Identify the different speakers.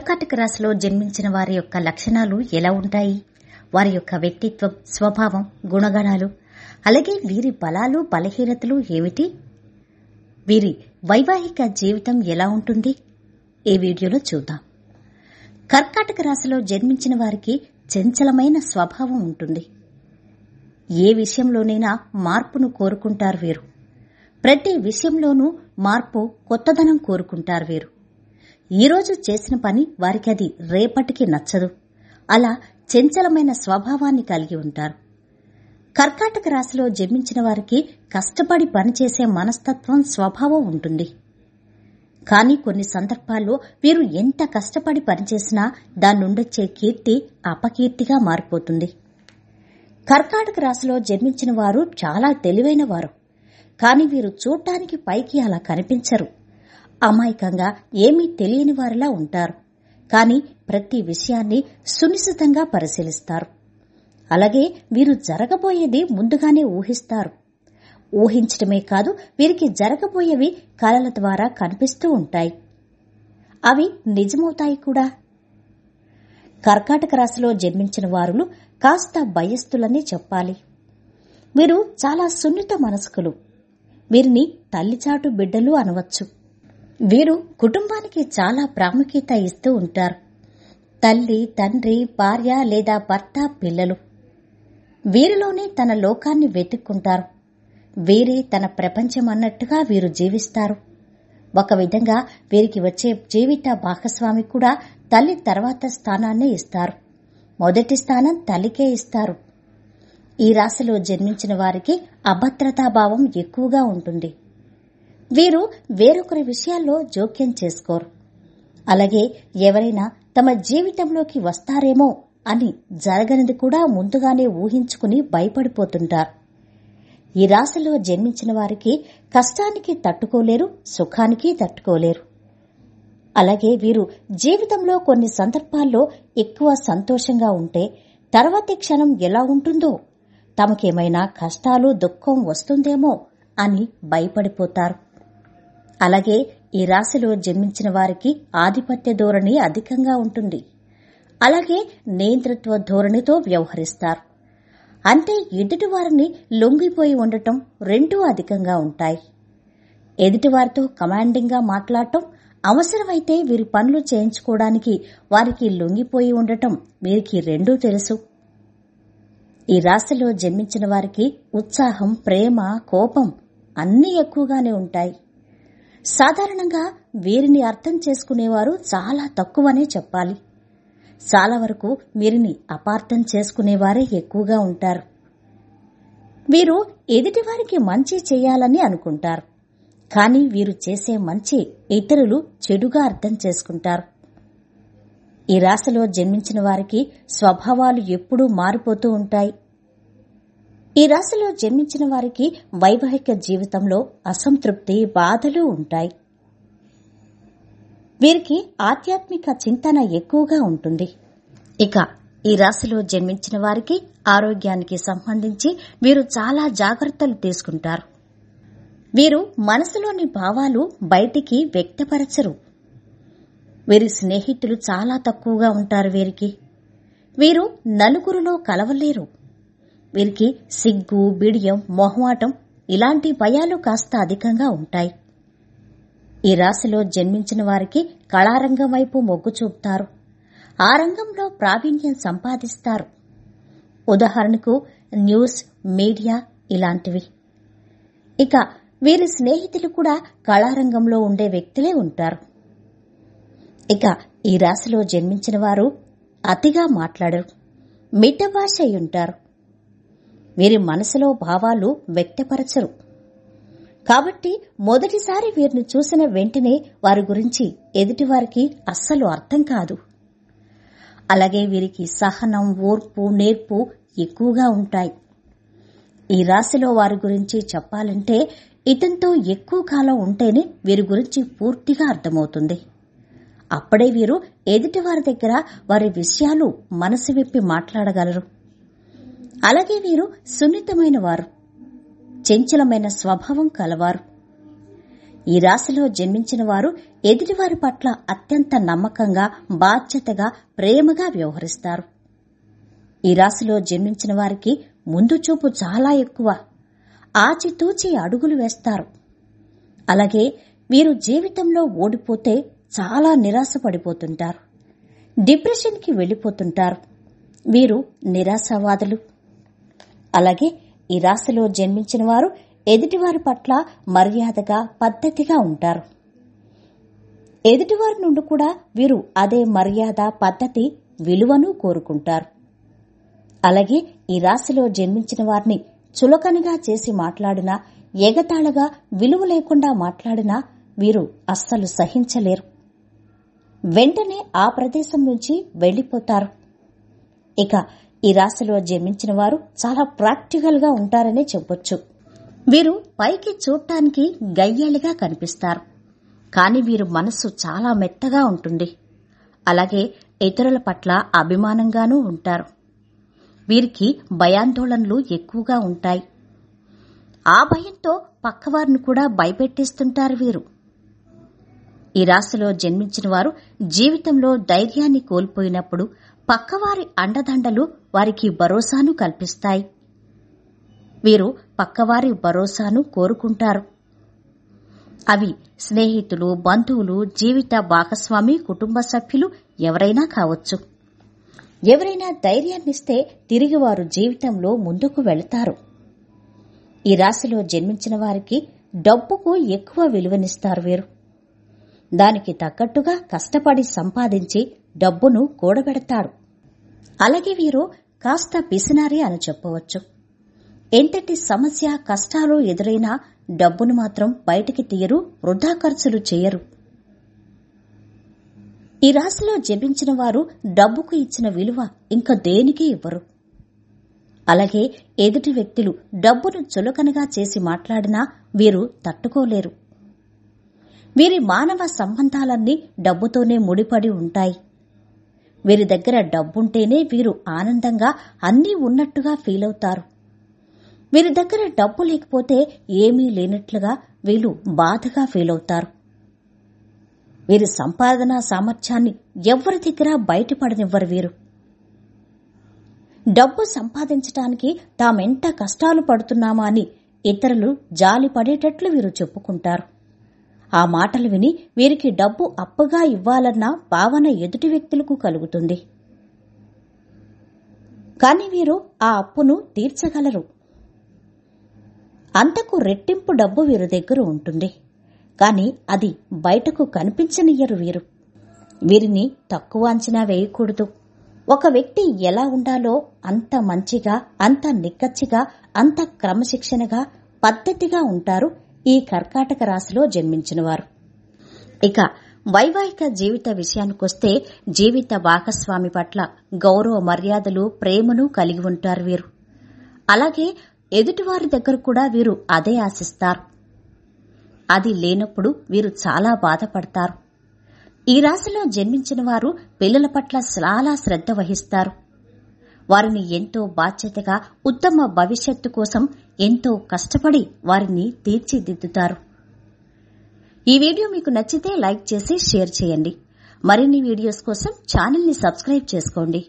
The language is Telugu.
Speaker 1: కర్కాటక రాశిలో జన్మించిన వారి యొక్క లక్షణాలు ఎలా ఉంటాయి వారి యొక్క వ్యక్తిత్వం స్వభావం గుణగణాలు అలాగే వీరి బలాలు బలహీనతలు ఏమిటి వీరి వైవాహిక జీవితం ఎలా ఉంటుంది ఈ వీడియోలో చూద్దాం కర్కాటక రాశిలో జన్మించిన వారికి చంచలమైన స్వభావం ఉంటుంది ఏ విషయంలోనైనా మార్పును కోరుకుంటారు వీరు ప్రతి విషయంలోనూ మార్పు కొత్తదనం కోరుకుంటారు వీరు ఈరోజు చేసిన పని వారికి అది రేపటికి నచ్చదు అలా చంచలమైన స్వభావాన్ని కలిగి ఉంటారు కర్కాటక రాశిలో జన్మించిన వారికి కష్టపడి పనిచేసే మనస్తత్వం స్వభావం ఉంటుంది కానీ కొన్ని సందర్భాల్లో వీరు ఎంత కష్టపడి పనిచేసినా దాన్నుండొచ్చే కీర్తి అపకీర్తిగా మారిపోతుంది కర్కాటక రాశిలో జన్మించిన వారు చాలా తెలివైన వారు కానీ వీరు చూడటానికి పైకి అలా కనిపించరు అమాయకంగా ఏమీ తెలియని వారిలా ఉంటారు కానీ ప్రతి విషయాన్ని సునిశ్చితంగా పరిశీలిస్తారు అలాగే వీరు జరగబోయేది ముందుగానే ఊహిస్తారు ఊహించడమే కాదు వీరికి జరగబోయేవి కళల ద్వారా కనిపిస్తూ ఉంటాయి అవి నిజమవుతాయి కూడా కర్కాటక రాశిలో జన్మించిన వారులు కాస్త భయస్థులని చెప్పాలి వీరు చాలా సున్నిత మనస్కులు వీరిని తల్లిచాటు బిడ్డలు అనవచ్చు వీరు కుటుంబానికి చాలా ప్రాముఖ్యత ఇస్తూ ఉంటారు తల్లి తండ్రి భార్య లేదా భర్త పిల్లలు వీరిలోనే తన లోకాన్ని వెతుక్కుంటారు వీరే తన ప్రపంచం అన్నట్టుగా వీరు జీవిస్తారు ఒక విధంగా వీరికి వచ్చే జీవిత భాగస్వామి కూడా తల్లి తర్వాత స్థానాన్ని ఇస్తారు మొదటి స్థానం తల్లికే ఇస్తారు ఈ రాశిలో జన్మించిన వారికి అభద్రతాభావం ఎక్కువగా ఉంటుంది వీరు వేరొకరి విషయాల్లో జోక్యం చేసుకోరు అలాగే ఎవరైనా తమ జీవితంలోకి వస్తారేమో అని జరగనిది కూడా ముందుగానే ఊహించుకుని భయపడిపోతుంటారు ఈ రాశిలో జన్మించిన వారికి కష్టానికి తట్టుకోలేరు సుఖానికి తట్టుకోలేరు అలాగే వీరు జీవితంలో కొన్ని సందర్భాల్లో ఎక్కువ సంతోషంగా ఉంటే తర్వాతి క్షణం ఎలా ఉంటుందో తమకేమైనా కష్టాలు దుఃఖం వస్తుందేమో అని భయపడిపోతారు అలాగే ఈ రాశిలో జన్మించిన వారికి ఆధిపత్య ధోరణి అధికంగా ఉంటుంది అలాగే నియంతృత్వ ధోరణితో వ్యవహరిస్తారు అంటే ఎదుటివారిని లొంగిపోయి ఉండటం రెండూ అధికంగా ఉంటాయి ఎదుటివారితో కమాండింగ్గా మాట్లాడటం అవసరమైతే వీరి పనులు చేయించుకోవడానికి వారికి లొంగిపోయి ఉండటం వీరికి రెండూ తెలుసు ఈ రాశిలో జన్మించిన వారికి ఉత్సాహం ప్రేమ కోపం అన్నీ ఎక్కువగానే ఉంటాయి సాధారణంగా వీరిని అర్థం చేసుకునేవారు చాలా తక్కువనే చెప్పాలి చాలా వరకు వీరిని అపార్థం చేసుకునేవారే ఎక్కువగా ఉంటారు వీరు ఎదుటివారికి మంచి చేయాలని అనుకుంటారు కానీ వీరు చేసే మంచి ఇతరులు చెడుగా అర్థం చేసుకుంటారు ఈ రాశిలో జన్మించిన వారికి స్వభావాలు ఎప్పుడూ మారిపోతూ ఉంటాయి ఈ రాశిలో జన్మించిన వారికి వైవాహిక జీవితంలో అసంతృప్తి బాధలు ఉంటాయి వీరికి ఆధ్యాత్మిక చింతన ఎక్కువగా ఉంటుంది ఇక ఈ రాశిలో జన్మించిన వారికి ఆరోగ్యానికి సంబంధించి వీరు చాలా జాగ్రత్తలు తీసుకుంటారు వీరు మనసులోని భావాలు బయటికి వ్యక్తపరచరు వీరి స్నేహితులు చాలా తక్కువగా ఉంటారు వీరికి వీరు నలుగురిలో కలవలేరు వీరికి సిగ్గు బిడియం మొహమాటం ఇలాంటి భయాలు కాస్త అధికంగా ఉంటాయి ఈ రాశిలో జన్మించిన వారికి కళారంగం వైపు మొగ్గు చూపుతారు ఆ రంగంలో ప్రావీణ్యం సంపాదిస్తారు ఉదాహరణకు న్యూస్ మీడియా ఇలాంటివి ఇక వీరి స్నేహితులు కూడా కళారంగంలో ఉండే వ్యక్తులే ఉంటారు ఇక ఈ రాశిలో జన్మించిన వారు అతిగా మాట్లాడరు మిట భాష ఉంటారు వీరి మనసులో భావాలు వ్యక్తపరచరు కాబట్టి మొదటిసారి వీరిని చూసిన వెంటనే వారి గురించి ఎదుటివారికి అస్సలు అర్థం కాదు అలాగే వీరికి సహనం ఓర్పు నేర్పు ఎక్కువగా ఉంటాయి ఈ రాశిలో వారి గురించి చెప్పాలంటే ఇతనితో ఎక్కువ కాలం ఉంటేనే వీరి గురించి పూర్తిగా అర్థమవుతుంది అప్పుడే వీరు ఎదుటివారి దగ్గర వారి విషయాలు మనసు విప్పి మాట్లాడగలరు అలాగే వీరు సున్నితమైన వారు చంచలమైన స్వభావం కలవారు ఈ రాశిలో జన్మించిన వారు ఎదుటివారి పట్ల అత్యంత నమ్మకంగా బాధ్యతగా ప్రేమగా వ్యవహరిస్తారు ఈ రాశిలో జన్మించిన వారికి ముందు చూపు చాలా ఎక్కువ ఆచితూచి అడుగులు వేస్తారు అలాగే వీరు జీవితంలో ఓడిపోతే చాలా నిరాశపడిపోతుంటారు డిప్రెషన్కి వెళ్లిపోతుంటారు వీరు నిరాశావాదులు అలాగే ఈ రాశిలో జన్మించిన వారు ఎదుటివారి పట్ల మర్యాదగా పద్ధతిగా ఉంటారు ఎదుటివారి నుండి కూడా వీరు అదే మర్యాద పద్ధతి విలువను కోరుకుంటారు అలాగే ఈ రాశిలో జన్మించిన వారిని చులకనగా చేసి మాట్లాడినా ఎగతాళగా విలువ లేకుండా మాట్లాడినా వీరు అస్సలు సహించలేరు వెంటనే ఆ ప్రదేశం నుంచి వెళ్లిపోతారు ఇక ఈ రాశిలో జన్మించిన వారు చాలా ప్రాక్టికల్ గా ఉంటారనే చెప్పొచ్చు వీరు పైకి చూడటానికి గయ్యాళిగా కనిపిస్తారు కానీ వీరు మనస్సు చాలా మెత్తగా ఉంటుంది అలాగే ఇతరుల పట్ల అభిమానంగానూ ఉంటారు వీరికి భయాందోళనలు ఎక్కువగా ఉంటాయి ఆ భయంతో పక్కవారిని కూడా భయపెట్టేస్తుంటారు వీరు ఈ రాశిలో జన్మించిన వారు జీవితంలో ధైర్యాన్ని కోల్పోయినప్పుడు పక్కవారి అండదండలు వారికి భరోసాను కల్పిస్తాయి వీరు పక్కవారి భరోసాను కోరుకుంటారు అవి స్నేహితులు బంధువులు జీవిత భాగస్వామి కుటుంబ సభ్యులు ఎవరైనా కావచ్చు ఎవరైనా ధైర్యాన్నిస్తే తిరిగి వారు జీవితంలో ముందుకు వెళతారు ఈ రాశిలో జన్మించిన వారికి డబ్బుకు ఎక్కువ విలువనిస్తారు వీరు దానికి తగ్గట్టుగా కష్టపడి సంపాదించి డబ్బును కూడబెడతారు అలాగే వీరు కాస్త పిసినారే అని చెప్పవచ్చు ఎంతటి సమస్య కష్టాలు ఎదురైనా డబ్బును మాత్రం బయటికి తీయరు వృధా ఖర్చులు చేయరు ఈ రాశిలో జపించిన వారు డబ్బుకు ఇచ్చిన విలువ ఇంకా దేనికి ఇవ్వరు అలాగే ఎదుటి వ్యక్తులు డబ్బును చులకనగా చేసి మాట్లాడినా వీరు తట్టుకోలేరు వీరి మానవ సంబంధాలన్నీ డబ్బుతోనే ముడిపడి ఉంటాయి వీరి దగ్గర డబ్బుంటేనే వీరు ఆనందంగా అన్నీ ఉన్నట్టుగా ఫీలవుతారు వీరి దగ్గర డబ్బు లేకపోతే ఏమీ లేనట్లుగా వీళ్ళు బాధగా ఫీలవుతారు వీరి సంపాదన సామర్థ్యాన్ని ఎవరి దగ్గర బయటపడనివ్వరు వీరు డబ్బు సంపాదించటానికి తామెంత కష్టాలు పడుతున్నామా అని ఇతరులు జాలి పడేటట్లు వీరు చెప్పుకుంటారు ఆ మాటలు విని వీరికి డబ్బు అప్పగా ఇవ్వాలన్న భావన ఎదుటి వ్యక్తులకు కలుగుతుంది కాని వీరు ఆ అప్పును తీర్చగలరు అంతకు రెట్టింపు డబ్బు వీరి దగ్గర ఉంటుంది కాని అది బయటకు కనిపించనియ్యరు వీరు వీరిని తక్కువ అంచనా వేయకూడదు ఒక వ్యక్తి ఎలా ఉండాలో అంత మంచిగా అంత నిక్కచ్చిగా అంత క్రమశిక్షణగా పద్ధతిగా ఉంటారు ఈ కర్కాటక రాశిలో జన్మించినవారు ఇక వైవాహిక జీవిత విషయానికొస్తే జీవిత భాగస్వామి పట్ల గౌరవ మర్యాదలు ప్రేమను కలిగి ఉంటారు వీరు అలాగే ఎదుటివారి దగ్గర కూడా వీరు అదే ఆశిస్తారు అది లేనప్పుడు వీరు చాలా బాధపడతారు ఈ రాశిలో జన్మించిన వారు పిల్లల పట్ల చాలా శ్రద్ధ వహిస్తారు వారిని ఎంతో బాధ్యతగా ఉత్తమ భవిష్యత్తు కోసం ఎంతో కష్టపడి వారిని తీర్చిదిద్దుతారు ఈ వీడియో మీకు నచ్చితే లైక్ చేసి షేర్ చేయండి మరిన్ని వీడియోస్ కోసం ఛానల్ని సబ్స్క్రైబ్ చేసుకోండి